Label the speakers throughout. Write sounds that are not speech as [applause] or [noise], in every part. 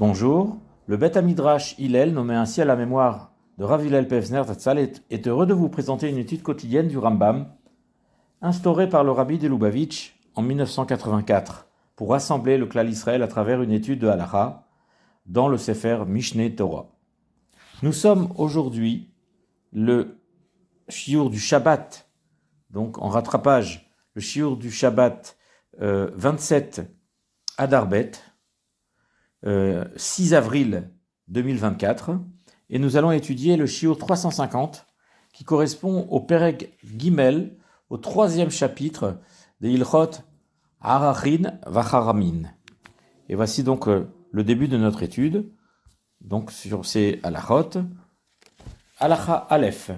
Speaker 1: Bonjour, le Bet Amidrash Hillel, nommé ainsi à la mémoire de Rav Hillel Pevsner Tatzal, est, heureux de vous présenter une étude quotidienne du Rambam, instaurée par le Rabbi de en 1984 pour rassembler le clan Israël à travers une étude de Halacha dans le Sefer Mishneh Torah. Nous sommes aujourd'hui le Shiur du Shabbat, donc en rattrapage, le Shiur du Shabbat 27 euh, à Darbet, 6 euh, avril 2024 et nous allons étudier le chiot 350 qui correspond au Pereg Gimel, au troisième chapitre des Ilchot Arachin Vacharamin. Et voici donc euh, le début de notre étude donc sur ces Alachot Alacha Aleph,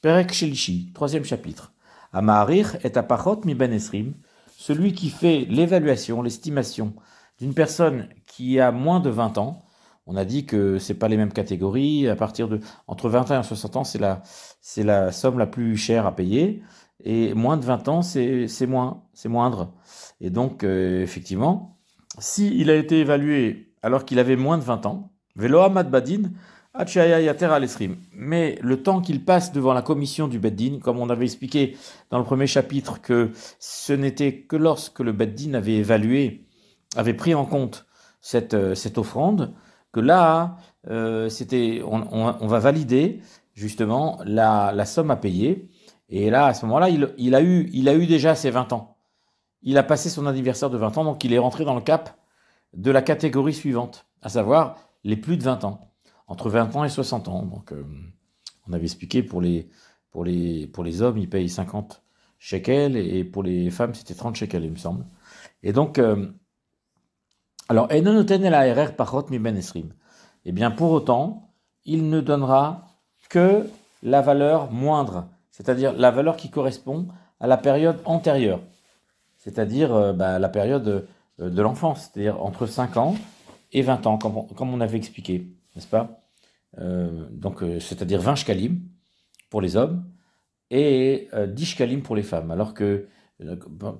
Speaker 1: Perek Shelishi, troisième chapitre. Amarich est apachot mi ben esrim, celui qui fait l'évaluation, l'estimation d'une personne qui a moins de 20 ans. On a dit que c'est pas les mêmes catégories. À partir de entre ans et 60 ans, c'est la c'est la somme la plus chère à payer. Et moins de 20 ans, c'est moins c'est moindre. Et donc euh, effectivement, si il a été évalué alors qu'il avait moins de 20 ans, Veloa Badin, Achaya Yatera Lesrim. Mais le temps qu'il passe devant la commission du Beddin, comme on avait expliqué dans le premier chapitre que ce n'était que lorsque le Beddin avait évalué, avait pris en compte cette, euh, cette offrande, que là, euh, c'était, on, on, va valider justement la, la, somme à payer. Et là, à ce moment-là, il, il, a eu, il a eu déjà ses 20 ans. Il a passé son anniversaire de 20 ans, donc il est rentré dans le cap de la catégorie suivante, à savoir les plus de 20 ans, entre 20 ans et 60 ans. Donc, euh, on avait expliqué pour les, pour, les, pour les hommes, ils payent 50 shekels, et pour les femmes, c'était 30 shekels, il me semble. Et donc, alors, ben Eh bien, pour autant, il ne donnera que la valeur moindre, c'est-à-dire la valeur qui correspond à la période antérieure, c'est-à-dire euh, bah, la période euh, de l'enfance, c'est-à-dire entre 5 ans et 20 ans, comme on, avait expliqué, n'est-ce pas euh, Donc, c'est-à-dire 20 shkalim pour les hommes et 10 shkalim pour les femmes, alors que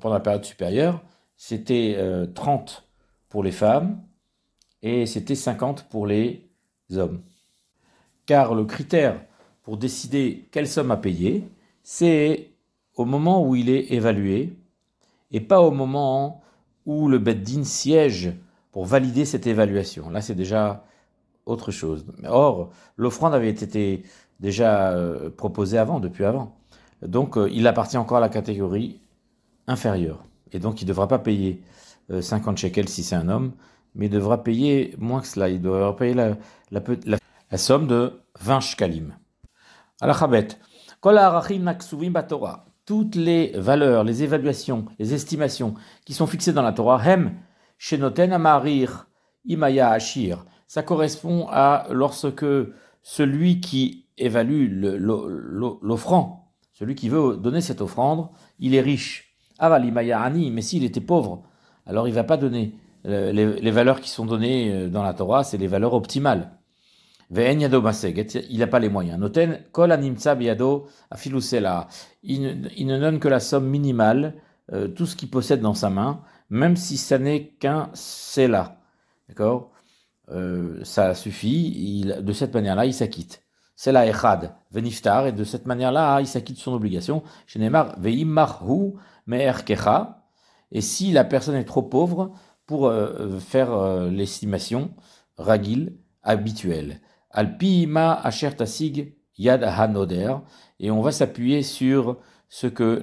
Speaker 1: pendant la période supérieure, c'était 30 pour les femmes et c'était 50 pour les hommes. Car le critère pour décider quelle somme à payer, c'est au moment où il est évalué et pas au moment où le Beddin siège pour valider cette évaluation. Là, c'est déjà autre chose. Or, l'offrande avait été déjà euh, proposée avant, depuis avant. Donc, euh, il appartient encore à la catégorie inférieure. Et donc, il ne devra pas payer 50 euh, shekels si c'est un homme, mais il devra payer moins que cela. Il devra payer la, somme de 20 shekalim. Alachabet. Toutes les valeurs, les évaluations, les estimations qui sont fixées dans la Torah, hem, shenoten amarir, imaya ashir. Ça correspond à lorsque celui qui évalue l'offrant, celui qui veut donner cette offrande, il est riche. Aval mais s'il était pauvre, alors il ne va pas donner. Euh, les, valeurs qui sont données euh, dans la Torah, c'est les valeurs optimales. Il n'a pas les moyens. Il ne donne que la somme minimale, euh, tout ce qu'il possède dans sa main, même si ça n'est qu'un sela. D'accord Ça suffit. de cette manière-là, il s'acquitte. Sela echad veniftar. Et de cette manière-là, il s'acquitte son obligation. Shenemar et si la personne est trop pauvre pour euh, euh, faire euh, l'estimation ragil habituelle. Alpima asher tasig yad hanoder. Et on va s'appuyer sur ce que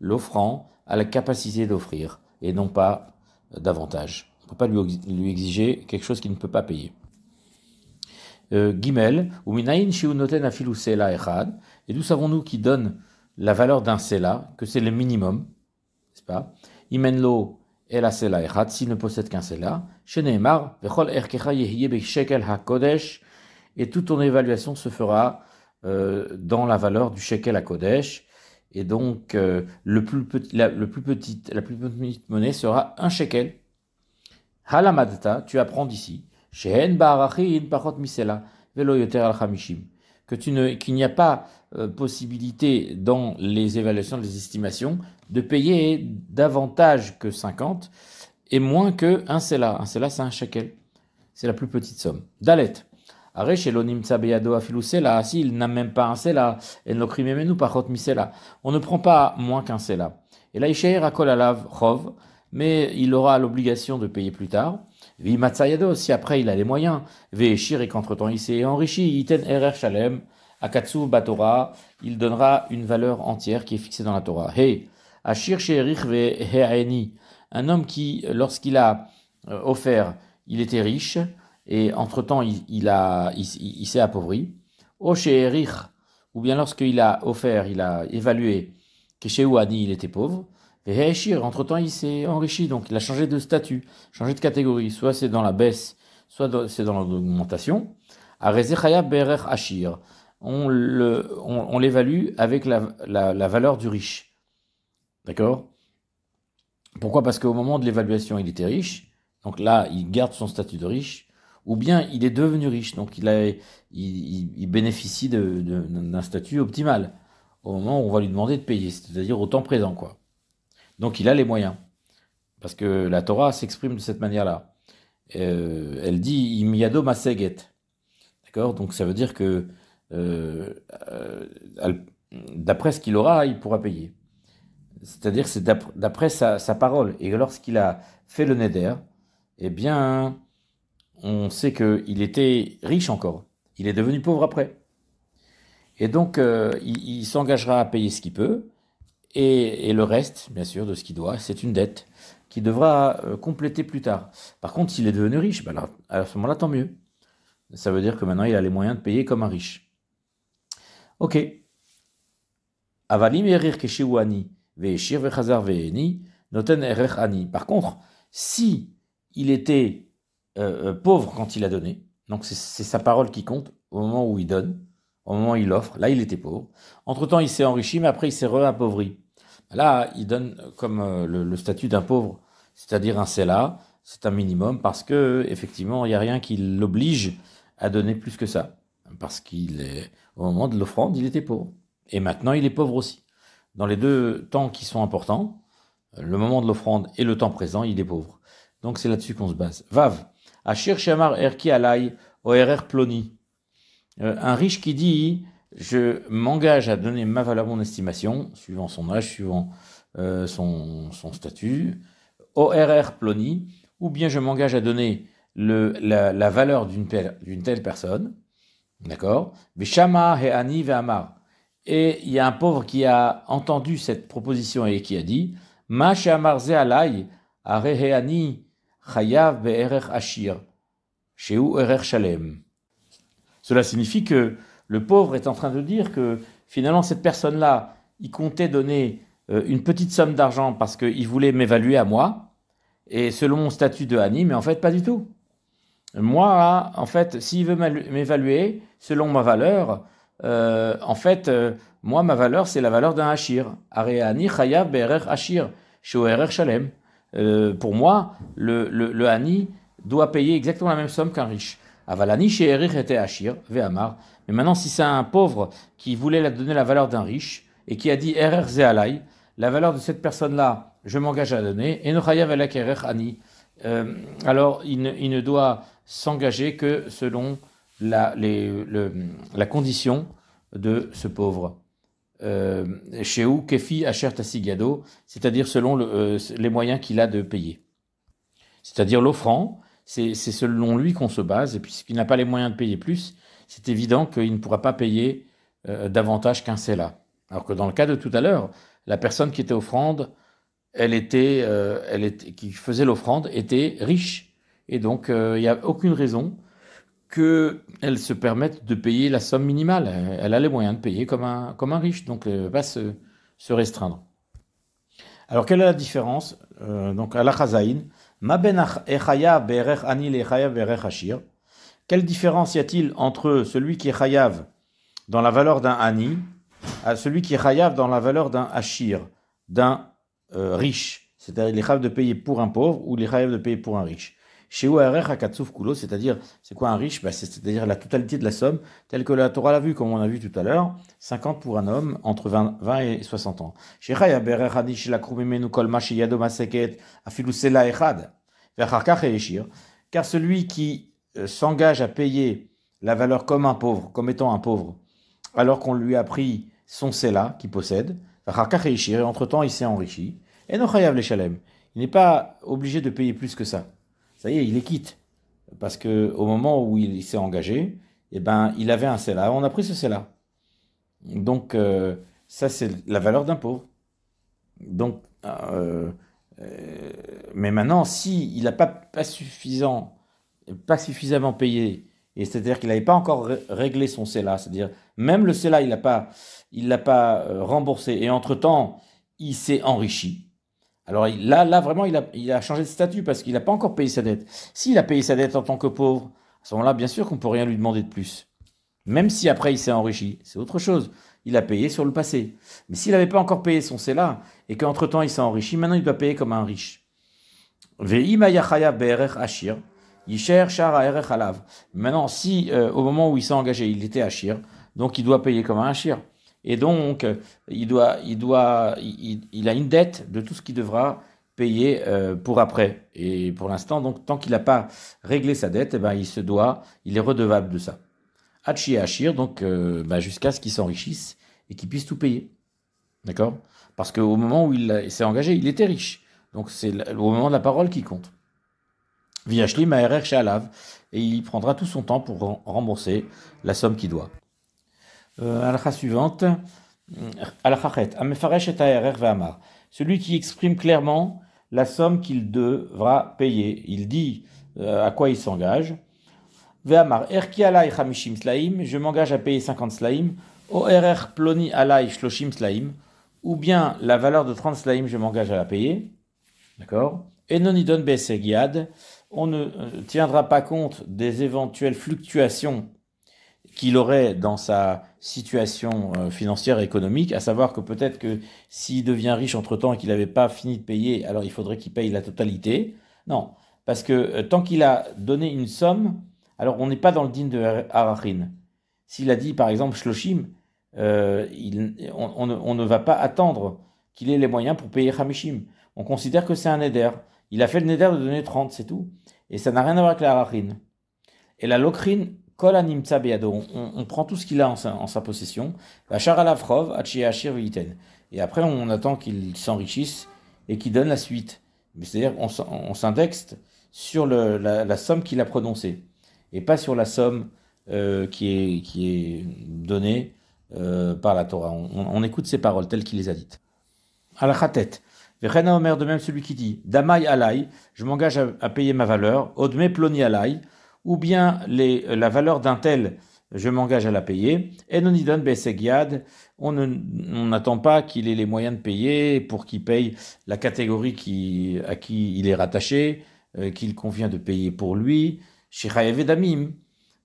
Speaker 1: l'offrant a la capacité d'offrir et non pas davantage. On ne peut pas lui exiger quelque chose qu'il ne peut pas payer. ou afilu sela Et d'où savons-nous qui donne la valeur d'un sela, que c'est le minimum, n'est-ce pas Imenlo et la Sela Echad, s'il ne possède qu'un Sela, chez Neymar, Vechol Erkecha Shekel HaKodesh, et toute ton évaluation se fera euh, dans la valeur du Shekel HaKodesh, et donc euh, le plus petit, la, plus petite, la plus petite monnaie sera un Shekel. Halamadta, tu apprends d'ici, Shehen Barachin parot Misela, Velo Yoter Al-Hamishim, qu'il n'y a pas euh, possibilité dans les évaluations, les estimations, de payer davantage que 50 et moins que un sela. Un sela, c'est un shekel. C'est la plus petite somme. Dalet. Ah, il n'a même pas un sela, on ne prend pas moins qu'un sela. Et là, mais il aura l'obligation de payer plus tard. Vimatsayado, si après il a les moyens, Véchir et qu'entre-temps il s'est enrichi, Iten Erer Shalem, Akatsu Batora, il donnera une valeur entière qui est fixée dans la Torah. Hey, Ashir un homme qui, lorsqu'il a euh, offert, il était riche, et entre-temps, il, s'est appauvri. O ou bien lorsqu'il a offert, il a évalué, a Ani, il était pauvre. entre-temps, il s'est enrichi, donc il a changé de statut, changé de catégorie. Soit c'est dans la baisse, soit c'est dans l'augmentation. Arezechaya Berech Ashir on l'évalue avec la, valeur du riche. D'accord Pourquoi Parce qu'au moment de l'évaluation, il était riche. Donc là, il garde son statut de riche. Ou bien il est devenu riche, donc il, bénéficie d'un statut optimal au moment où on va lui demander de payer, c'est-à-dire au temps présent. quoi. Donc il a les moyens. Parce que la Torah s'exprime de cette manière-là. Euh, elle dit Imiado Maseget. D'accord Donc ça veut dire que euh, euh, d'après ce qu'il aura, il pourra payer. C'est-à-dire c'est d'après sa, parole. Et lorsqu'il a fait le Neder, eh bien, on sait qu'il était riche encore. Il est devenu pauvre après. Et donc, euh, il, s'engagera à payer ce qu'il peut. Et, le reste, bien sûr, de ce qu'il doit, c'est une dette qu'il devra compléter plus tard. Par contre, s'il est devenu riche, ben à ce moment-là, tant mieux. Ça veut dire que maintenant, il a les moyens de payer comme un riche. Ok. Avalim noten Par contre, si il était euh, euh, pauvre quand il a donné, donc c'est sa parole qui compte au moment où il donne, au moment où il offre. Là, il était pauvre. Entre-temps, il s'est enrichi, mais après, il s'est réappauvri. Là, il donne comme euh, le, statut d'un pauvre, c'est-à-dire un cela, c'est un minimum, parce que effectivement, il n'y a rien qui l'oblige à donner plus que ça, parce qu'il est au moment de l'offrande, il était pauvre. Et maintenant, il est pauvre aussi. Dans les deux temps qui sont importants, le moment de l'offrande et le temps présent, il est pauvre. Donc c'est là-dessus qu'on se base. Vav, Ashir Shamar Erki Alai, ORR Ploni. Euh, un riche qui dit, je m'engage à donner ma valeur, mon estimation, suivant son âge, suivant euh, son, statut, ORR Ploni, ou bien je m'engage à donner la, valeur d'une telle personne, D'accord Veshama Heani Ve'amar. Et il y a un pauvre qui a entendu cette proposition et qui a dit Ma Chayav Ashir, Shalem. Cela signifie que le pauvre est en train de dire que finalement cette personne-là, il comptait donner euh, une petite somme d'argent parce qu'il voulait m'évaluer à moi, et selon mon statut de Hani, mais en fait pas du tout. Moi, en fait, s'il veut m'évaluer selon ma valeur, euh, en fait, euh, moi, ma valeur, c'est la valeur d'un hachir. Euh, pour moi, le, le, hani doit payer exactement la même somme qu'un riche. Avalani she'erer était hachir, ve'amar. Mais maintenant, si c'est un pauvre qui voulait donner la valeur d'un riche et qui a dit erer la valeur de cette personne-là, je m'engage à donner, et hani » Euh, alors il ne, doit s'engager que selon la, condition de ce pauvre. Euh, chez où Kefi à Sigado, c'est-à-dire selon euh, les moyens qu'il a de payer. C'est-à-dire l'offrant, c'est selon lui qu'on se base, et puisqu'il n'a pas les moyens de payer plus, c'est évident qu'il ne pourra pas payer davantage qu'un CELA. Alors que dans le cas de tout à l'heure, la personne qui était offrande elle était, euh, elle était, qui faisait l'offrande était riche. Et donc, euh, il n'y a aucune raison qu'elle se permette de payer la somme minimale. Elle a les moyens de payer comme un, comme un riche, donc elle va pas se, se, restreindre. Alors, quelle est la différence euh, Donc, à la hachir. Ben eh eh quelle différence y a-t-il entre celui qui est chayav dans la valeur d'un ani à celui qui est chayav dans la valeur d'un hachir, d'un euh, riche, c'est-à-dire les est de payer pour un pauvre ou les rêves de payer pour un riche. Chez c'est-à-dire, c'est quoi un riche bah, C'est-à-dire la totalité de la somme, telle que la Torah l'a vu, comme on a vu tout à l'heure, 50 pour un homme entre 20, et 60 ans. Chez Car celui qui euh, s'engage à payer la valeur comme un pauvre, comme étant un pauvre, alors qu'on lui a pris son cela qui possède, et entre-temps, il s'est enrichi. Et non, il n'est pas obligé de payer plus que ça. Ça y est, il est quitte. Parce que au moment où il, s'est engagé, eh ben, il avait un CELA, on a pris ce CELA. Donc, euh, ça, c'est la valeur d'impôt. Donc, euh, euh, mais maintenant, s'il il n'a pas, pas, suffisant, pas suffisamment payé, et c'est-à-dire qu'il n'avait pas encore réglé son CELA, c'est-à-dire même le CELA, il ne pas, il l'a pas euh, remboursé. Et entre-temps, il s'est enrichi. Alors là, là vraiment, il a, changé de statut parce qu'il n'a pas encore payé sa dette. S'il a payé sa dette en tant que pauvre, à ce moment-là, bien sûr qu'on ne peut rien lui demander de plus. Même si après il s'est enrichi, c'est autre chose. Il a payé sur le passé. Mais s'il n'avait pas encore payé son CELA et qu'entre-temps il s'est enrichi, maintenant il doit payer comme un riche. Maintenant, si euh, au moment où il s'est engagé, il était Ashir, donc il doit payer comme un hachir. Et donc, il, doit, il, doit, il, a une dette de tout ce qu'il devra payer euh, pour après. Et pour l'instant, donc, tant qu'il n'a pas réglé sa dette, eh ben, il se doit, il est redevable de ça. Hachi et Hachir, donc, euh, bah, jusqu'à ce qu'il s'enrichisse et qu'il puisse tout payer. D'accord Parce qu'au moment où il s'est engagé, il était riche. Donc, c'est au moment de la parole qui compte. Viachli, a RR et il prendra tout son temps pour rembourser la somme qu'il doit. Euh, Al-Kha suivante. Euh, Alchachet. Amefaresh et Aerer Ve'amar. Celui qui exprime clairement la somme qu'il devra payer. Il dit euh, à quoi il s'engage. Ve'amar. Erki alai chamishim slaim. Je m'engage à payer 50 slaim. O er er ploni alai shloshim slaim. Ou bien la valeur de 30 slaim, je m'engage à la payer. D'accord Et besegiad. On ne tiendra pas compte des éventuelles fluctuations qu'il aurait dans sa situation euh, financière et économique, à savoir que peut-être que s'il devient riche entre-temps et qu'il n'avait pas fini de payer, alors il faudrait qu'il paye la totalité. Non, parce que euh, tant qu'il a donné une somme, alors on n'est pas dans le din de Harachin. S'il a dit par exemple Shloshim, euh, on, ne, va pas attendre qu'il ait les moyens pour payer Hamishim. On considère que c'est un neder. Il a fait le neder de donner 30, c'est tout. Et ça n'a rien à voir avec la harachin. Et la locrine, on, on prend tout ce qu'il a en sa, en sa possession, et après on attend qu'il s'enrichisse et qu'il donne la suite. C'est-à-dire on s'indexe sur la, somme qu'il a prononcée, et pas sur la somme euh, qui, est, donnée euh, par la Torah. On, écoute ses paroles telles qu'il les a dites. Al-Khatet. Omer, de même celui qui dit damaï alay »« je m'engage à, payer ma valeur, Odme ploni alai, ou bien les, euh, la valeur d'un tel, je m'engage à la payer. Et non on n'attend pas qu'il ait les moyens de payer pour qu'il paye la catégorie à qui il est rattaché, euh, qu'il convient de payer pour lui. Shira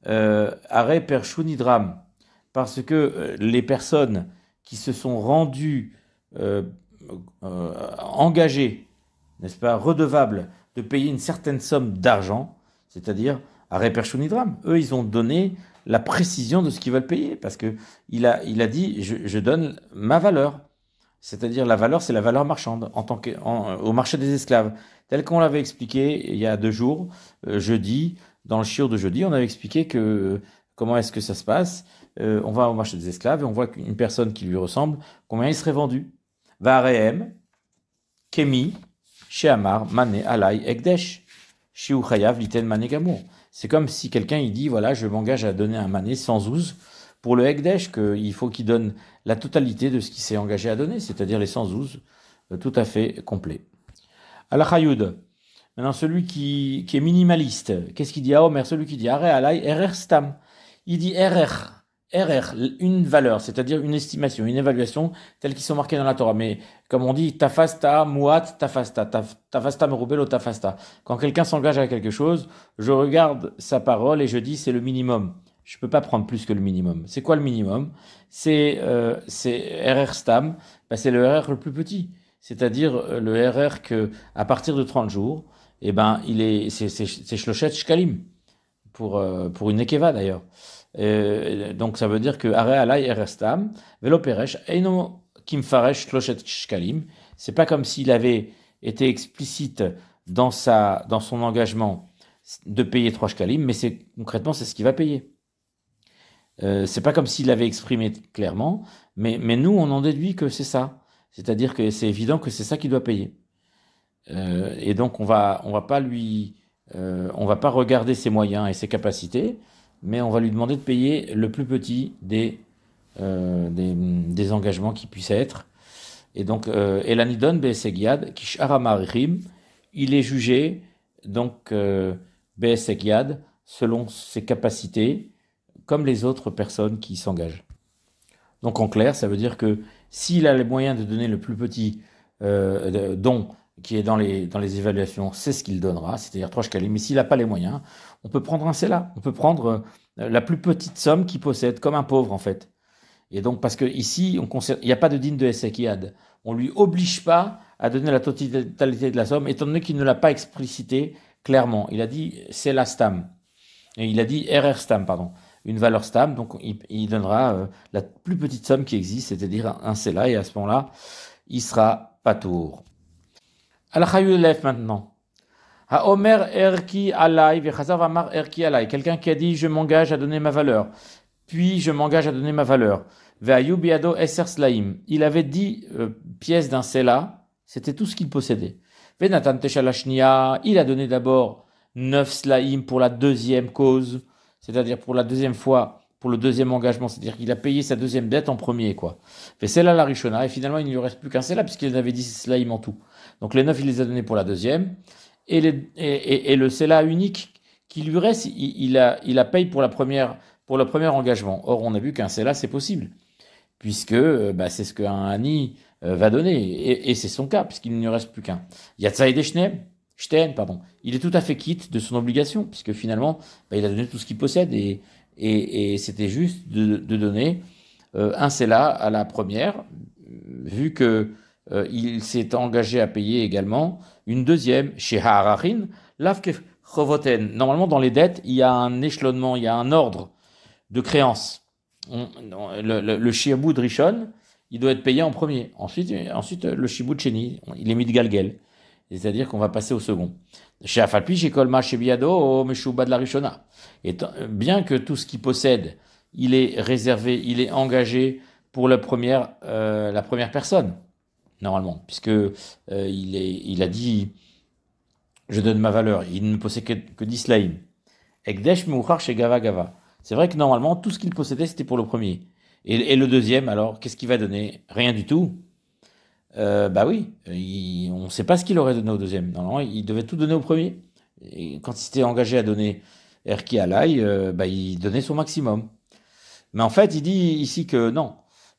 Speaker 1: euh, are parce que les personnes qui se sont rendues engagées, n'est-ce pas, redevables de payer une certaine somme d'argent, c'est-à-dire à Reperchunidram. Eux, ils ont donné la précision de ce qu'ils veulent payer, parce que il a, il a dit, je, donne ma valeur. C'est-à-dire la valeur, c'est la valeur marchande en tant que, au marché des esclaves. Tel qu'on l'avait expliqué il y a deux jours, euh, jeudi, dans le chiot de jeudi, on avait expliqué que euh, comment est-ce que ça se passe. Euh, on va au marché des esclaves et on voit qu'une personne qui lui ressemble, combien il serait vendu. Vareem, Kemi, Sheamar, Mané, Alai, Ekdesh. C'est comme si quelqu'un il dit voilà, je m'engage à donner un mané sans ouz pour le Hekdesh, qu'il faut qu'il donne la totalité de ce qu'il s'est engagé à donner, c'est-à-dire les sans ouz euh, tout à fait complet. Allah hayud Maintenant, celui qui, est minimaliste, qu'est-ce qu'il dit à Omer Celui qui dit à Alay Erer Stam. Il dit Erer. RR, une valeur, c'est-à-dire une estimation, une évaluation telle qu'ils sont marqués dans la Torah. Mais comme on dit, tafasta, muat, tafasta, tafasta tafasta merubelo, tafasta. Quand quelqu'un s'engage à quelque chose, je regarde sa parole et je dis c'est le minimum. Je ne peux pas prendre plus que le minimum. C'est quoi le minimum C'est euh, RR stam, ben, c'est le RR le plus petit. C'est-à-dire euh, le RR que à partir de 30 jours, eh ben, il est, c'est, c'est, shkalim, pour, euh, pour une Ekeva d'ailleurs. Euh, donc ça veut dire que Arealai Erestam, C'est pas comme s'il avait été explicite dans, sa, dans son engagement de payer 3 shkalim, mais c'est concrètement c'est ce qu'il va payer. Euh, c'est pas comme s'il l'avait exprimé clairement, mais, mais nous on en déduit que c'est ça. C'est-à-dire que c'est évident que c'est ça qu'il doit payer. Euh, et donc on va on va pas lui euh, on va pas regarder ses moyens et ses capacités, mais on va lui demander de payer le plus petit des, euh, engagements qui puissent être. Et donc, euh, Elanidon Besegiad, Kisharamarichim, il est jugé, donc, euh, Besegiad, selon ses capacités, comme les autres personnes qui s'engagent. Donc, en clair, ça veut dire que s'il a les moyens de donner le plus petit don qui est dans les, évaluations, c'est ce qu'il donnera, c'est-à-dire trois shkalim. Mais s'il n'a pas les moyens, on peut prendre un CELA, on peut prendre euh, la plus petite somme qu'il possède, comme un pauvre en fait. Et donc, parce qu'ici, ici, il n'y a pas de digne de aide. On ne lui oblige pas à donner la totalité de la somme, étant donné qu'il ne l'a pas explicité clairement. Il a dit c'est la stam. Et il a dit RR stam, pardon. Une valeur stam, donc il, donnera euh, la plus petite somme qui existe, c'est-à-dire un CELA, et à ce moment-là, il sera pas tour. Al-Khayulef maintenant. Omer Erki Alai, Amar Erki Alai, quelqu'un qui a dit Je m'engage à donner ma valeur, puis je m'engage à donner ma valeur. ado Esser Slaim, il avait dit euh, pièces d'un Sela, c'était tout ce qu'il possédait. Teshalashnia, il a donné d'abord neuf Slaim pour la deuxième cause, c'est-à-dire pour la deuxième fois, pour le deuxième engagement, c'est-à-dire qu'il a payé sa deuxième dette en premier, quoi. sela la richona. et finalement il ne lui reste plus qu'un Sela, puisqu'il avait dix Slaim en tout. Donc les neuf, il les a donnés pour la deuxième et, le CELA unique qui lui reste, il, a, il la paye pour, la première, pour le premier engagement. Or, on a vu qu'un CELA, c'est possible, puisque euh, bah, c'est ce qu'un ANI euh, va donner, et, c'est son cas, puisqu'il ne reste plus qu'un. Yatsaïd Stein, pardon, il est tout à fait quitte de son obligation, puisque finalement, bah, il a donné tout ce qu'il possède, et, c'était juste de, donner euh, un CELA à la première, vu que euh, il s'est engagé à payer également une deuxième chez Hararin, Normalement, dans les dettes, il y a un échelonnement, il y a un ordre de créance. le, le, Rishon, il doit être payé en premier. Ensuite, ensuite le Shibu Cheni, il est mis de Galgel. C'est-à-dire qu'on va passer au second. Chez Afalpi, chez Biado, bien que tout ce qu'il possède, il est réservé, il est engagé pour la première, euh, la première personne normalement, puisque euh, il, est, il a dit Je donne ma valeur, il ne possède que, que 10 C'est vrai que normalement, tout ce qu'il possédait, c'était pour le premier. Et, le deuxième, alors, qu'est-ce qu'il va donner Rien du tout euh, Bah oui, on ne sait pas ce qu'il aurait donné au deuxième. Normalement, il devait tout donner au premier. Et quand il s'était engagé à donner Erki Alay, euh, bah, il donnait son maximum. Mais en fait, il dit ici que non,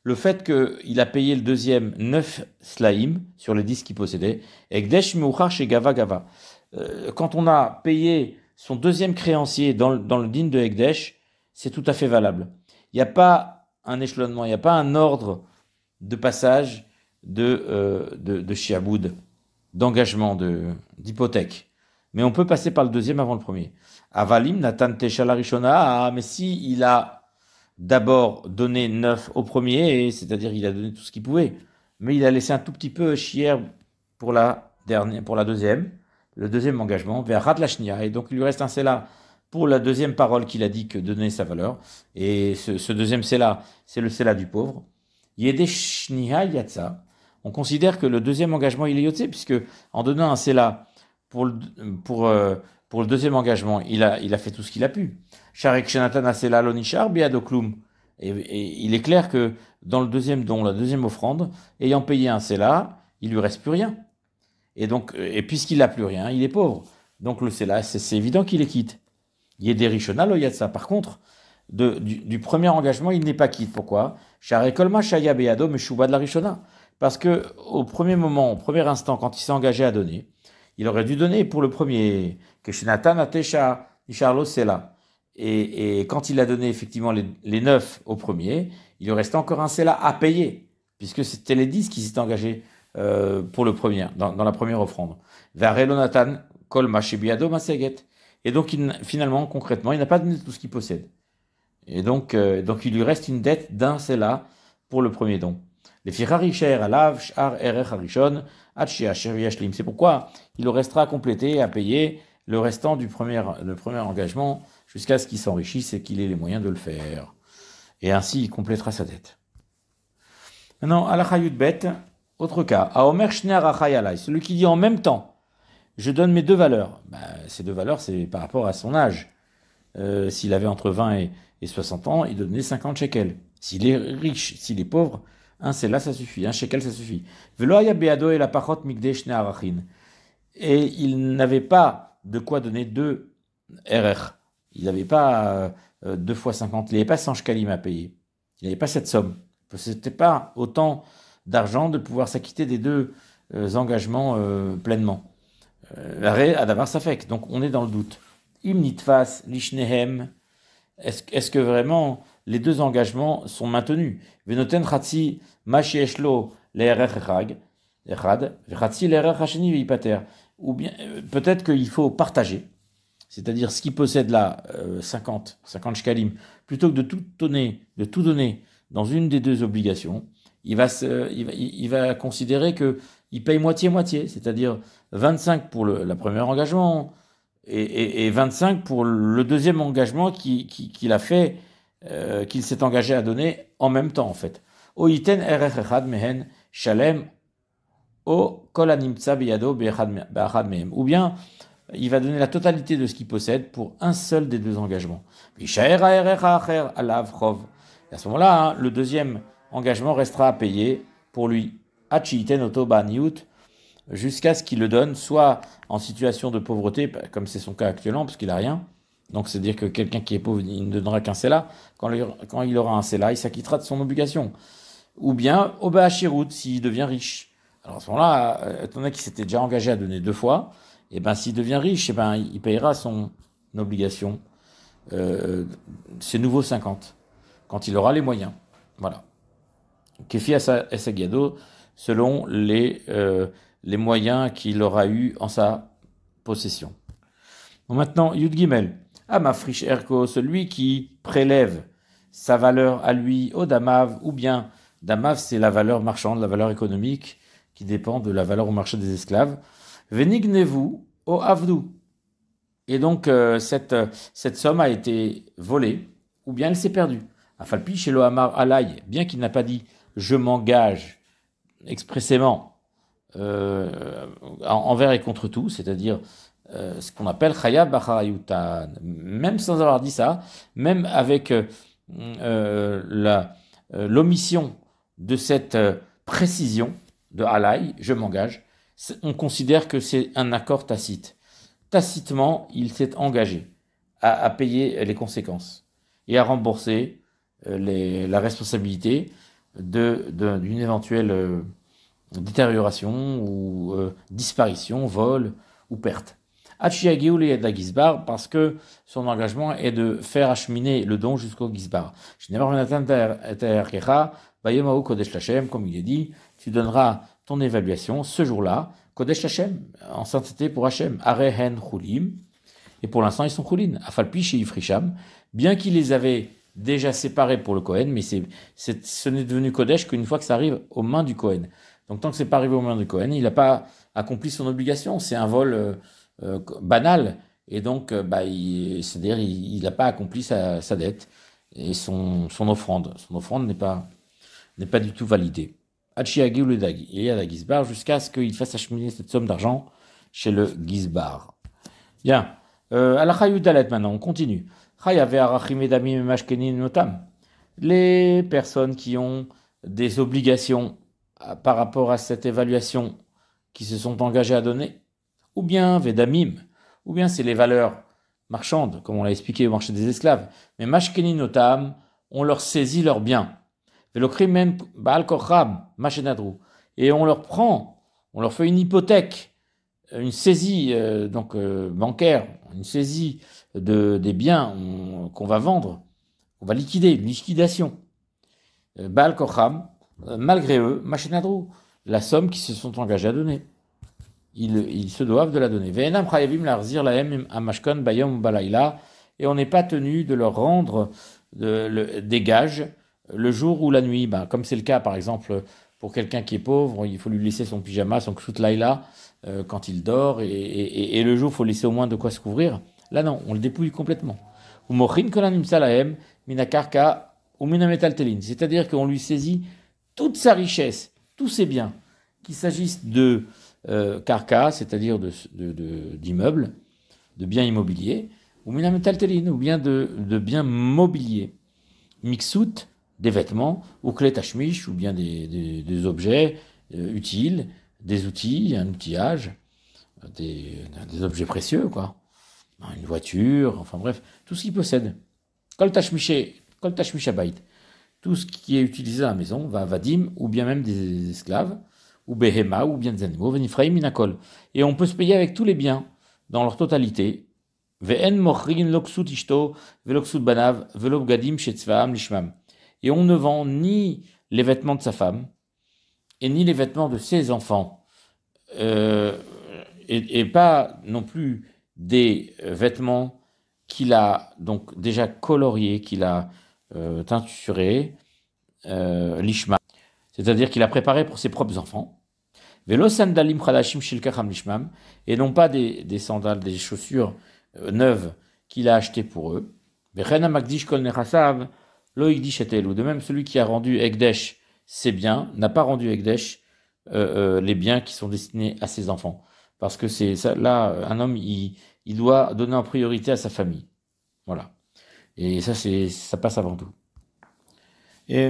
Speaker 1: le fait qu'il a payé le deuxième 9 slaïm sur les 10 qu'il possédait, et Gava Gava. Euh, quand on a payé son deuxième créancier dans le, dans din de Ekdesh, c'est tout à fait valable. Il n'y a pas un échelonnement, il n'y a pas un ordre de passage de, euh, shiaboud, d'engagement, d'hypothèque. Mais on peut passer par le deuxième avant le premier. Avalim, natan ah, mais si il a d'abord donner neuf au premier, c'est-à-dire il a donné tout ce qu'il pouvait, mais il a laissé un tout petit peu Chier pour la, dernière, pour la deuxième, le deuxième engagement vers Ratlachnia, et donc il lui reste un Sela pour la deuxième parole qu'il a dit que donner sa valeur, et ce, deuxième Sela, c'est le Sela du pauvre. de on considère que le deuxième engagement il est yotze, puisque en donnant un Sela pour, pour euh, pour le deuxième engagement, il a, il a fait tout ce qu'il a pu. Sharek Shenatan Sela Lonishar Biadoklum. klum. et il est clair que dans le deuxième don, la deuxième offrande, ayant payé un Sela, il lui reste plus rien. Et donc, et puisqu'il n'a plus rien, il est pauvre. Donc le Sela, c'est évident qu'il est quitte. Il est dérichona, ça. Par contre, du, premier engagement, il n'est pas quitte. Pourquoi Sharekolma Shaya Beado Meshuba de la Rishona. Parce que au premier moment, au premier instant, quand il s'est engagé à donner, il aurait dû donner pour le premier, et, et quand il a donné effectivement les, neuf au premier, il lui restait encore un Cela à payer, puisque c'était les dix qui s'étaient engagés euh, pour le premier, dans, la première offrande. Et donc finalement, concrètement, il n'a pas donné tout ce qu'il possède. Et donc, euh, donc il lui reste une dette d'un Sela pour le premier don. Les C'est pourquoi il lui restera à compléter à payer le restant du premier, le premier engagement jusqu'à ce qu'il s'enrichisse et qu'il ait les moyens de le faire. Et ainsi, il complétera sa dette. Maintenant, la Bet, autre cas. À ah, Omer celui qui dit en même temps, je donne mes deux valeurs. Bah, ces deux valeurs, c'est par rapport à son âge. Euh, s'il avait entre 20 et, 60 ans, il donnait 50 shekels. S'il est riche, s'il est pauvre, un là ça suffit, un shekel ça suffit. et la Et il n'avait pas de quoi donner deux RR. Il n'avait pas euh, euh, deux fois 50, il n'avait pas 100 à payer. Il n'avait pas cette somme. Ce n'était pas autant d'argent de pouvoir s'acquitter des deux euh, engagements pleinement. L'arrêt à d'avoir sa donc on est dans le doute. Imnitfas, lishnehem est-ce que vraiment les deux engagements sont maintenus Venoten chatsi vipater ou bien euh, peut-être qu'il faut partager, c'est-à-dire ce qui possède là 50, 50 shkalim, plutôt que de tout donner, de tout donner dans une des deux obligations, il va, se, il va, considérer que il paye moitié-moitié, c'est-à-dire 25 pour le la première engagement et, 25 pour le deuxième engagement qu'il a fait, euh, qu'il s'est engagé à donner en même temps en fait. Oiten mehen shalem ou bien, il va donner la totalité de ce qu'il possède pour un seul des deux engagements. Et à ce moment-là, hein, le deuxième engagement restera à payer pour lui. Jusqu'à ce qu'il le donne, soit en situation de pauvreté, bah, comme c'est son cas actuellement, parce qu'il n'a rien. Donc, c'est-à-dire que quelqu'un qui est pauvre, il ne donnera qu'un cela. Quand, il aura un cela, il s'acquittera de son obligation. Ou bien, s'il devient riche. Alors à ce moment-là, euh, étant donné qu'il s'était déjà engagé à donner deux fois, et eh ben s'il devient riche, eh ben il payera son obligation, euh, ses nouveaux 50, quand il aura les moyens. Voilà. Kefi Sagado, selon euh, les, moyens qu'il aura eu en sa possession. maintenant, Yud Gimel. Ah, Erko, celui qui prélève sa valeur à lui au Damav, ou bien Damav, c'est la valeur marchande, la valeur économique, qui dépend de la valeur au marché des esclaves. Vénignez-vous au Avdou. Et donc, euh, cette, euh, cette somme a été volée, ou bien elle s'est perdue. A Falpi, chez Lohamar Alaï, bien qu'il n'a pas dit je m'engage expressément euh, envers et contre tout, c'est-à-dire ce qu'on appelle Khayab Même sans avoir dit ça, même avec l'omission de cette précision, de Halaï, je m'engage, on considère que c'est un accord tacite. Tacitement, il s'est engagé à, payer les conséquences et à rembourser la responsabilité d'une éventuelle détérioration ou disparition, vol ou perte. Achia le parce que son engagement est de faire acheminer le don jusqu'au Gizbar. Comme il est dit, tu donneras ton évaluation ce jour-là, Kodesh Hashem, en sainteté pour Hashem, Arehen Hulim. Et pour l'instant, ils sont Chulim, Afalpi et Ifrisham, bien qu'il les avait déjà séparés pour le Kohen, mais c'est, ce n'est devenu Kodesh qu'une fois que ça arrive aux mains du Kohen. Donc tant que c'est pas arrivé aux mains du Kohen, il n'a pas accompli son obligation. C'est un vol euh, euh, banal. Et donc, euh, bah, c'est-à-dire, il n'a pas accompli sa, dette et son, son offrande. Son offrande n'est pas, n'est pas du tout validée. Hachiagi ou le la gizbar jusqu'à ce qu'il fasse acheminer cette somme d'argent chez le Gizbar. Bien. Euh, alors, maintenant, on continue. Les personnes qui ont des obligations par rapport à cette évaluation qui se sont engagées à donner, ou bien Vedamim, ou bien c'est les valeurs marchandes, comme on l'a expliqué au marché des esclaves. Mais Mashkenin notam, on leur saisit leurs biens. Et on leur prend, on leur fait une hypothèque, une saisie euh, donc euh, bancaire, une saisie des biens qu'on va vendre, on va liquider, une liquidation. Euh, Baal malgré eux, Machinadrou, la somme qu'ils se sont engagés à donner. Ils, se doivent de la donner. Et on n'est pas tenu de leur rendre le, des gages le jour ou la nuit. Ben, comme c'est le cas, par exemple, pour quelqu'un qui est pauvre, il faut lui laisser son pyjama, son kshut euh, quand il dort, et, le jour, il faut laisser au moins de quoi se couvrir. Là, non, on le dépouille complètement. C'est-à-dire qu'on lui saisit toute sa richesse, tous ses biens, qu'il s'agisse de euh, karka, c'est-à-dire d'immeubles, de, de, biens immobiliers, ou ou bien de, biens mobiliers. Mixout, des vêtements, ou clés tachmiches, ou bien des, objets euh, utiles, des outils, un outillage, des, objets précieux, quoi. Hein, une voiture, enfin bref, tout ce qu'il possède. Kol tachmiché, kol Tout ce qui est utilisé à la maison va à vadim, ou bien même des esclaves, ou behema, ou bien des animaux, venifraim, minakol. Et on peut se payer avec tous les biens, dans leur totalité, Ve'en mochrin loksut ishto, veloksut banav, gadim shetsvaam lishmam et on ne vend ni les vêtements de sa femme et ni les vêtements de ses enfants, euh, et, pas non plus des euh, vêtements qu'il a donc déjà coloriés, qu'il a euh, teinturés, lishma, c'est-à-dire qu'il a préparé pour ses propres enfants. et non pas des, sandales, des chaussures neuves qu'il a achetées pour eux. Mais ou De même, celui qui a rendu Ekdesh ses biens n'a pas rendu Ekdesh euh, euh, les biens qui sont destinés à ses enfants. Parce que c'est ça, là, euh, un homme, il, doit donner en priorité à sa famille. Voilà. Et ça, c'est, ça passe avant tout. Et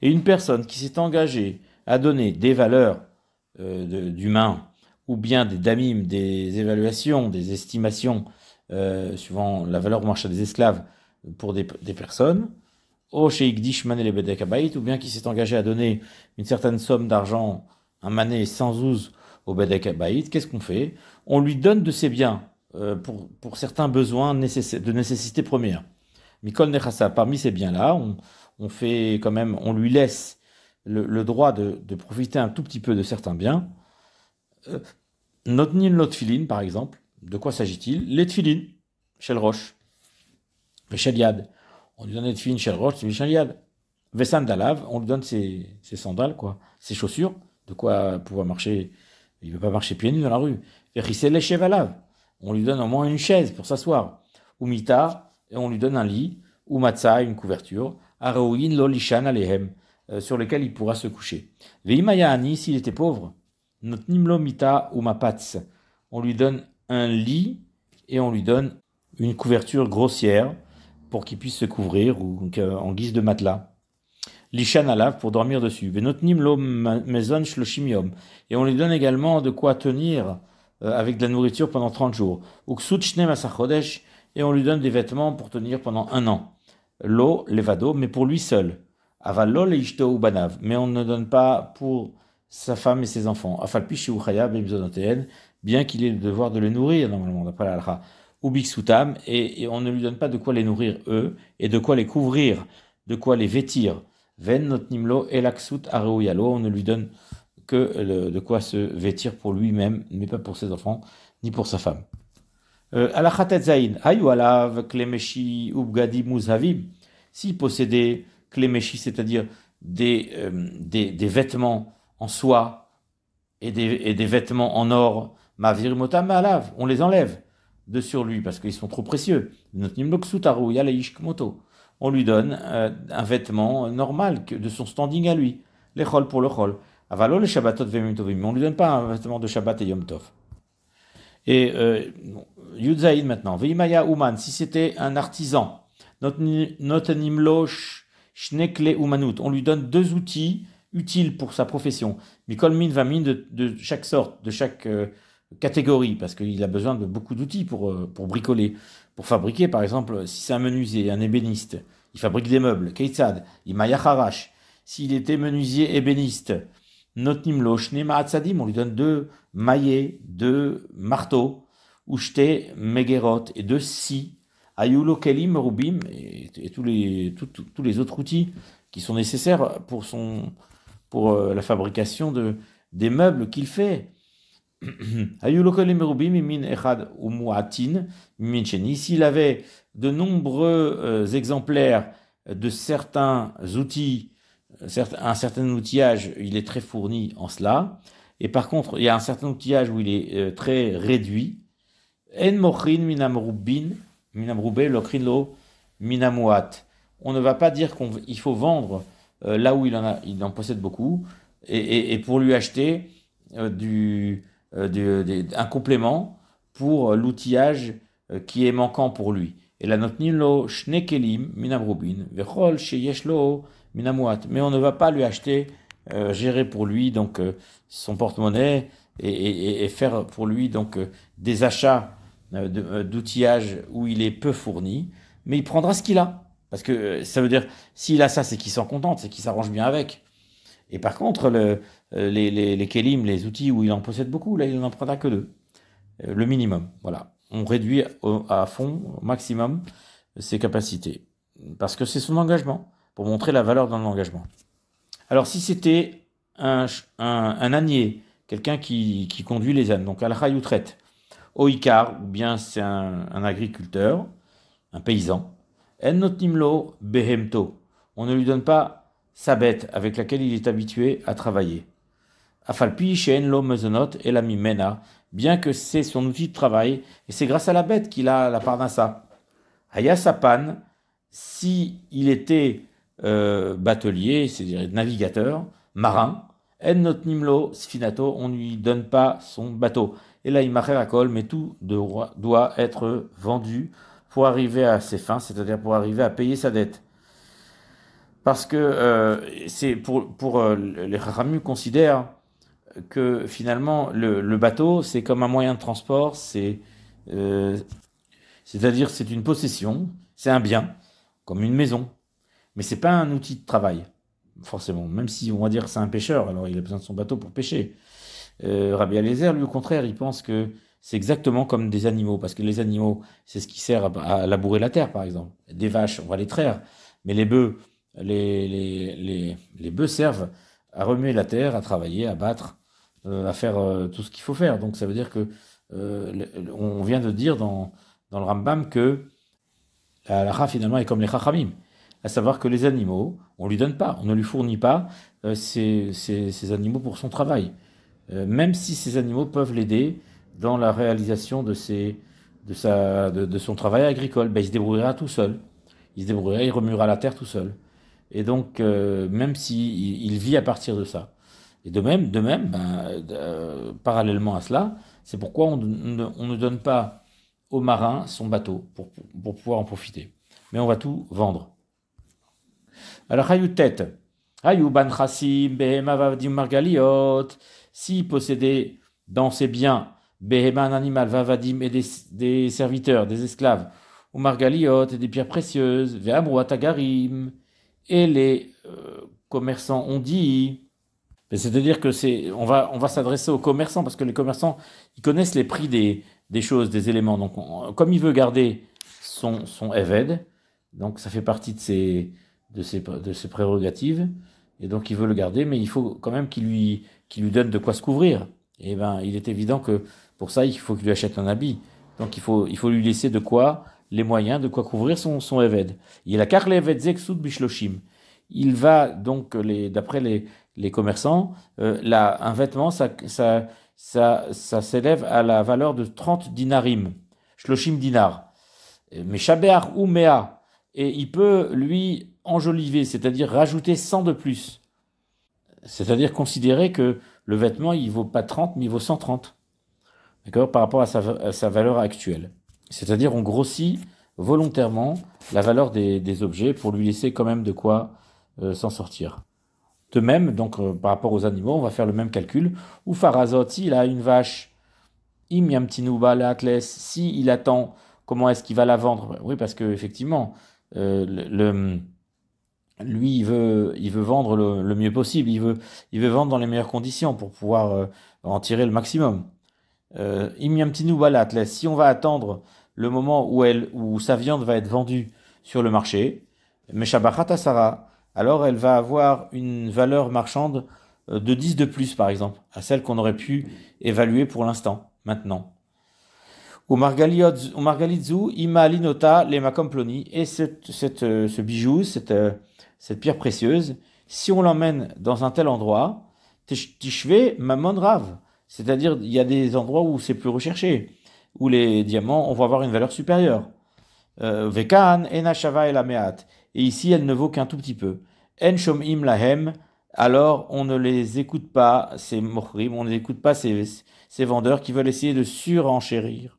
Speaker 1: Et une personne qui s'est engagée à donner des valeurs euh, d'humains ou bien des damim, des évaluations, des estimations, euh, suivant la valeur marché des esclaves pour des, personnes, ou chez Igdish Mané Bedek ou bien qui s'est engagé à donner une certaine somme d'argent, un Mané sans ouze au Bedek qu'est-ce qu'on fait On lui donne de ses biens euh, pour, certains besoins de nécessité première. Mikol Nechassa, parmi ces biens-là, on, fait quand même, on lui laisse le, droit de profiter un tout petit peu de certains biens notre euh, Notfilin, par exemple, de quoi s'agit-il Les shel chez roche, On lui donne les chez le roche, Michel Yad. on lui donne ses, sandales, quoi, ses chaussures, de quoi pouvoir marcher. Il ne veut pas marcher pieds nus dans la rue. les Chevalav, on lui donne au moins une chaise pour s'asseoir. Ou Mita, et on lui donne un lit. Ou matsa, une couverture. l'oli Lolishan Alehem, euh, sur lequel il pourra se coucher. Veimaya s'il était pauvre, Notnimlo ou On lui donne un lit et on lui donne une couverture grossière pour qu'il puisse se couvrir ou euh, en guise de matelas. Lishan alav pour dormir dessus. Et on lui donne également de quoi tenir euh, avec de la nourriture pendant 30 jours. Uksutchne Et on lui donne des vêtements pour tenir pendant un an. L'eau levado, mais pour lui seul. Avalol ubanav. Mais on ne donne pas pour sa femme et ses enfants. bien qu'il ait le devoir de les nourrir, normalement, d'après l'Alha. Ou Bixoutam, et, on ne lui donne pas de quoi les nourrir eux, et de quoi les couvrir, de quoi les vêtir. Ven notnimlo elaksut areoyalo, on ne lui donne que euh, de quoi se vêtir pour lui-même, mais pas pour ses enfants, ni pour sa femme. Euh, Alachatet zain, alav klemeshi ubgadi muzhavim, s'il possédait klemeshi, c'est-à-dire des, euh, des, des vêtements en soie et des, vêtements en or, on les enlève de sur lui parce qu'ils sont trop précieux. On lui donne euh, un vêtement normal de son standing à lui, les chol pour le chol. Avalo le shabbatot tovim. On lui donne pas un vêtement de shabbat et yom tov. Et euh, Yudzaïd maintenant. Veimaya Uman, si c'était un artisan, notre Loch, shnekle umanut. On lui donne deux outils utile pour sa profession, Mikol min va de, de chaque sorte, de chaque euh, catégorie, parce qu'il a besoin de beaucoup d'outils pour, euh, pour bricoler, pour fabriquer, par exemple, si c'est un menuisier, un ébéniste, il fabrique des meubles, keitzad, harash. s'il était menuisier ébéniste, notnim lo on lui donne deux maillets, deux marteaux, ushte megerot, et deux scies, ayulokelim rubim, et, tous, les, tous les autres outils qui sont nécessaires pour son, pour euh, la fabrication de, des meubles qu'il fait. [clears throat] Il avait de nombreux euh, exemplaires de certains outils, euh, un certain outillage, il est très fourni en cela. Et par contre, il y a un certain outillage où il est très réduit. On ne va pas dire qu'il faut vendre euh, là où il en, a, il en possède beaucoup, et, pour lui acheter euh, euh, un complément pour l'outillage qui est manquant pour lui. Et la notnilo shnekelim vechol Mais on ne va pas lui acheter, gérer pour lui donc son porte-monnaie et, et, faire pour lui donc des achats d'outillage où il est peu fourni, mais il prendra ce qu'il a. Parce que euh, ça veut dire, s'il a ça, c'est qu'il s'en contente, c'est qu'il s'arrange bien avec. Et par contre, euh, les, les, les outils où il en possède beaucoup, là, il n'en prendra que deux. Euh, le minimum, voilà. On réduit à fond, au maximum, ses capacités. Parce que c'est son engagement, pour montrer la valeur d'un engagement. Alors, si c'était un, un, ânier, quelqu'un qui, conduit les ânes, donc al traite, au Icar, ou bien c'est un agriculteur, un paysan, en behemto. On ne lui donne pas sa bête avec laquelle il est habitué à travailler. Afalpi lo mezonot mi mena. Bien que c'est son outil de travail et c'est grâce à la bête qu'il a la part ça. Ayasapan, si il était euh, batelier, c'est-à-dire navigateur, marin, en notnimlo sfinato, on ne lui donne pas son bateau. Et là, il mais tout doit être vendu pour arriver à ses fins, c'est-à-dire pour arriver à payer sa dette. Parce que euh, c'est pour, pour euh, les ramus considèrent que finalement le, bateau c'est comme un moyen de transport, c'est euh, c'est-à-dire c'est une possession, c'est un bien, comme une maison, mais c'est pas un outil de travail forcément. Même si on va dire c'est un pêcheur, alors il a besoin de son bateau pour pêcher. Rabbi Alézer, lui au contraire, il pense que c'est exactement comme des animaux, parce que les animaux, c'est ce qui sert à, labourer la terre, par exemple. Des vaches, on va les traire, mais les bœufs, les, les, les, les bœufs servent à remuer la terre, à travailler, à battre, euh, à faire euh, tout ce qu'il faut faire. Donc ça veut dire que euh, on vient de dire dans, dans le Rambam que la Ra finalement est comme les chachamim, à savoir que les animaux, on lui donne pas, on ne lui fournit pas ces animaux pour son travail, même si ces animaux peuvent l'aider dans la réalisation de, ses, de, sa, de, son travail agricole. Ben, il se débrouillera tout seul. Il se débrouillera, il remuera la terre tout seul. Et donc, euh, même si il, vit à partir de ça. Et de même, de même ben, euh, parallèlement à cela, c'est pourquoi on, ne, donne pas au marin son bateau pour, pour, pouvoir en profiter. Mais on va tout vendre. Alors, Hayou tête. Hayou ban margaliot. S'il possédait dans ses biens Behema, un animal, Vavadim, et des, serviteurs, des esclaves, ou Margaliot, et des pierres précieuses, Veamruat Agarim, et les euh, commerçants ont dit. C'est-à-dire que c'est, on va, on va s'adresser aux commerçants parce que les commerçants, ils connaissent les prix des, choses, des éléments. Donc, comme il veut garder son, son Eved, donc ça fait partie de ses, de de ses prérogatives. Et donc, il veut le garder, mais il faut quand même qu'il lui, lui donne de quoi se couvrir. Et eh ben, il est évident que pour ça, il faut qu'il lui achète un habit. Donc il faut, il faut lui laisser de quoi les moyens, de quoi couvrir son, son Eved. Il a car bishloshim. Il va donc, d'après les, les, commerçants, euh, là, un vêtement, ça, ça, ça, ça s'élève à la valeur de 30 dinarim, shloshim dinar. Mais Shabear ou Mea, et il peut lui enjoliver, c'est-à-dire rajouter 100 de plus. C'est-à-dire considérer que le vêtement, il vaut pas 30, mais il vaut 130 par rapport à sa, valeur actuelle. C'est-à-dire on grossit volontairement la valeur des, objets pour lui laisser quand même de quoi euh, s'en sortir. De même, donc euh, par rapport aux animaux, on va faire le même calcul. Ou Farazot, s'il a une vache, im la si s'il attend, comment est-ce qu'il va la vendre ben Oui, parce que effectivement, euh, le, lui, il veut, vendre le, mieux possible, il veut vendre dans les meilleures conditions pour pouvoir en tirer le maximum. Euh, si on va attendre le moment où, elle, sa viande va être vendue sur le marché, Meshabachata Sarah, alors elle va avoir une valeur marchande euh, de 10 de plus, par exemple, à celle qu'on aurait pu évaluer pour l'instant, maintenant. Ou Margalizu, Ima Linota, et cette, cette, euh, ce bijou, cette, cette pierre précieuse, si on l'emmène dans un tel endroit, Tishve ma c'est-à-dire, il y a des endroits où c'est plus recherché, où les diamants, on va avoir une valeur supérieure. Euh, Vekan, Enashava et la Meat. Et ici, elle ne vaut qu'un tout petit peu. En Lahem, alors on ne les écoute pas, ces Mohrim, on ne les écoute pas ces, vendeurs qui veulent essayer de surenchérir,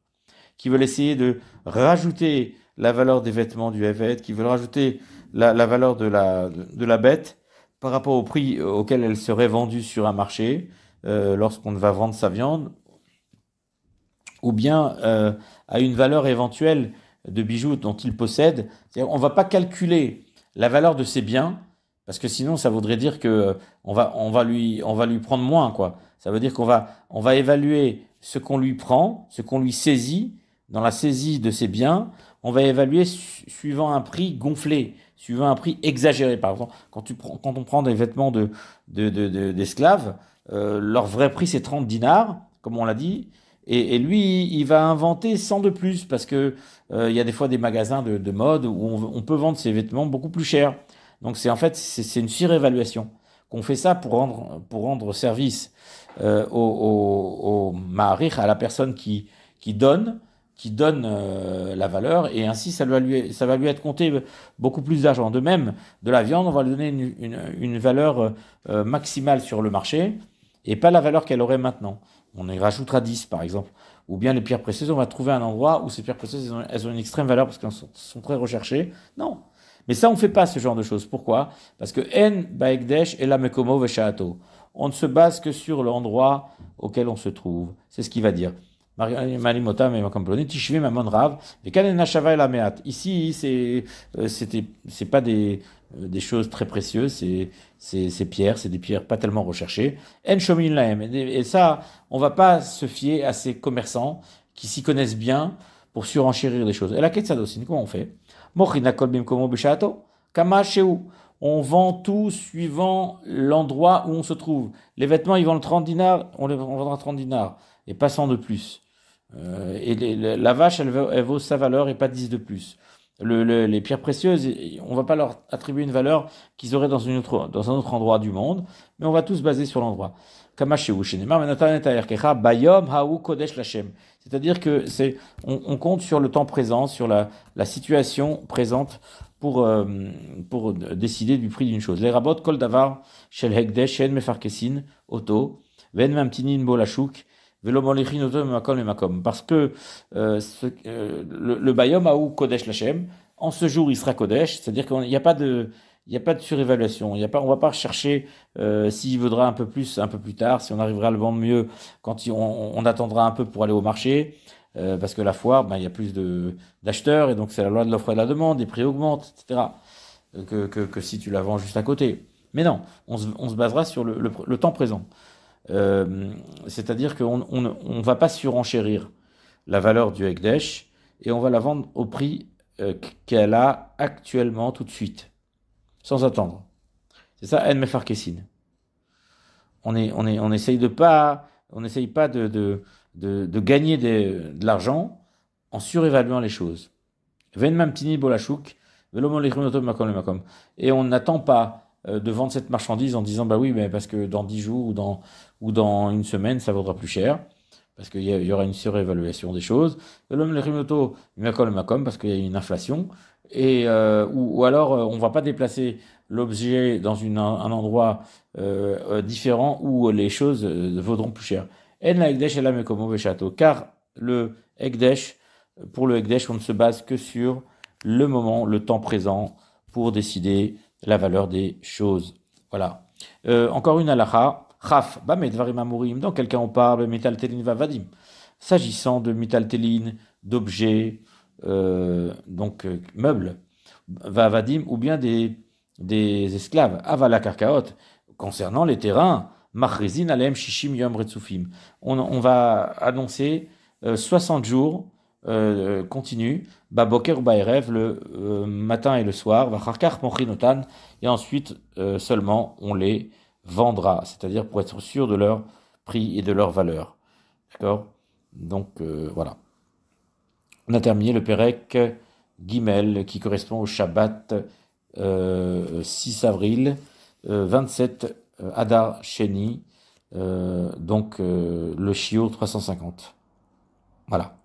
Speaker 1: qui veulent essayer de rajouter la valeur des vêtements du Evet, qui veulent rajouter la, valeur de la, de la bête par rapport au prix auquel elle serait vendue sur un marché. Euh, lorsqu'on va vendre sa viande, ou bien euh, à une valeur éventuelle de bijoux dont il possède. On ne va pas calculer la valeur de ses biens, parce que sinon ça voudrait dire que euh, on va, lui, prendre moins. Quoi. Ça veut dire qu'on va, on va évaluer ce qu'on lui prend, ce qu'on lui saisit, dans la saisie de ses biens, on va évaluer suivant un prix gonflé, suivant un prix exagéré. Par exemple, quand, on prend des vêtements d'esclaves, de, de, euh, leur vrai prix, c'est 30 dinars, comme on l'a dit. Et, et, lui, il va inventer 100 de plus, parce que euh, il y a des fois des magasins de, de mode où on, peut vendre ses vêtements beaucoup plus cher. Donc c'est en fait, c'est une surévaluation qu'on fait ça pour rendre, pour rendre service euh, au, au, au à la personne qui, qui donne, qui donne euh, la valeur, et ainsi ça, va lui, ça va lui être compté beaucoup plus d'argent. De même, de la viande, on va lui donner une, une, une valeur maximale sur le marché, et pas la valeur qu'elle aurait maintenant. On y rajoutera 10 par exemple. Ou bien les pierres précieuses, on va trouver un endroit où ces pierres précieuses, elles ont une extrême valeur parce qu'elles sont, très recherchées. Non. Mais ça, on ne fait pas ce genre de choses. Pourquoi Parce que En Baekdesh et la Mekomo On ne se base que sur l'endroit auquel on se trouve. C'est ce qu'il va dire. Ici, c'est, euh, c'était, c'est pas des, euh, des choses très précieuses, c'est ces, pierres, c'est des pierres pas tellement recherchées. Et ça, on va pas se fier à ces commerçants qui s'y connaissent bien pour surenchérir les choses. Et la ça aussi, comment on fait on vend tout suivant l'endroit où on se trouve. Les vêtements, ils vendent 30 dinars, on les vendra 30 dinars, et pas 100 de plus. Euh, et la vache, elle, elle, vaut sa valeur et pas 10 de plus les pierres précieuses, on va pas leur attribuer une valeur qu'ils auraient dans, une autre, dans un autre endroit du monde, mais on va tous baser sur l'endroit. C'est-à-dire que c'est, on, on, compte sur le temps présent, sur la, la situation présente pour, euh, pour décider du prix d'une chose. Les rabot Koldavar, shel shen mefarkesin oto ven bolashuk parce que euh, ce, euh, le, le Bayom a ou Kodesh Lachem, en ce jour il sera Kodesh, c'est-à-dire qu'il n'y a pas de. Il n'y a pas de surévaluation. Il y a pas, on ne va pas chercher euh, s'il voudra un peu plus, un peu plus tard, si on arrivera à le vendre mieux, quand on, attendra un peu pour aller au marché, euh, parce que la foire, ben, il y a plus d'acheteurs, et donc c'est la loi de l'offre et de la demande, les prix augmentent, etc. Euh, que, que, que, si tu la vends juste à côté. Mais non, on se, on se basera sur le, le temps présent. Euh, c'est-à-dire qu'on ne on, va pas surenchérir la valeur du Hekdesh et on va la vendre au prix euh, qu'elle a actuellement tout de suite, sans attendre. C'est ça, En me On, est, on, est, on essaye de pas, on essaye pas de, de, de, gagner de l'argent en surévaluant les choses. Et on n'attend pas euh, de vendre cette marchandise en disant bah oui mais parce que dans 10 jours ou dans ou dans une semaine, ça vaudra plus cher, parce qu'il y, aura une surévaluation des choses. L'homme le rimoto, makom makom, parce qu'il y a une inflation. Et, euh, ou, alors, euh, on ne va pas déplacer l'objet dans un endroit euh, différent où les choses vaudront plus cher. En la Ekdesh mis comme mauvais château car le Ekdesh, pour le Ekdesh, on ne se base que sur le moment, le temps présent, pour décider la valeur des choses. Voilà. encore une halakha khaf bah, dans quelqu'un quelqu'un on parle bah, Mitaltelin Vavadim. S'agissant de Mitaltelin, d'objets, euh, donc euh, meubles, Vavadim, ou bien des, des esclaves, Avala Karkaot, concernant les terrains, Machrezin Alem Shishim Yom Retsufim. On, va annoncer 60 euh, jours euh, continu, Baboker Baerev, le euh, matin et le soir, va Vacharkar Mochinotan, et ensuite seulement on les vendra, c'est-à-dire pour être sûr de leur prix et de leur valeur. D'accord Donc euh, voilà. On a terminé le Pérec Guimel qui correspond au Shabbat 6 euh, avril, 27 euh, Adar Sheni, donc le Shio 350. Voilà.